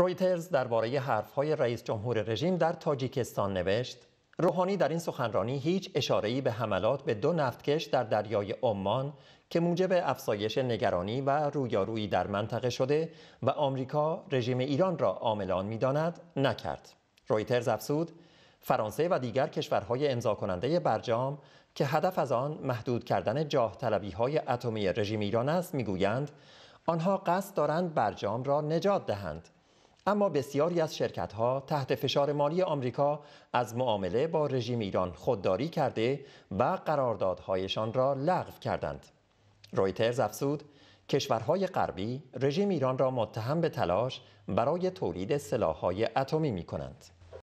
رویترز درباره حرفهای رئیس جمهور رژیم در تاجیکستان نوشت روحانی در این سخنرانی هیچ اشاره‌ای به حملات به دو نفتکش در دریای عمان که موجب افزایش نگرانی و رویارویی در منطقه شده و آمریکا رژیم ایران را عاملان می‌داند نکرد رویترز افزود فرانسه و دیگر کشورهای امضا کننده برجام که هدف از آن محدود کردن جاه های اتمی رژیم ایران است میگویند آنها قصد دارند برجام را نجات دهند اما بسیاری از شرکت ها تحت فشار مالی آمریکا از معامله با رژیم ایران خودداری کرده و قراردادهایشان را لغو کردند. رویترز افزود کشورهای غربی رژیم ایران را متهم به تلاش برای تولید سلاح‌های اتمی می کنند.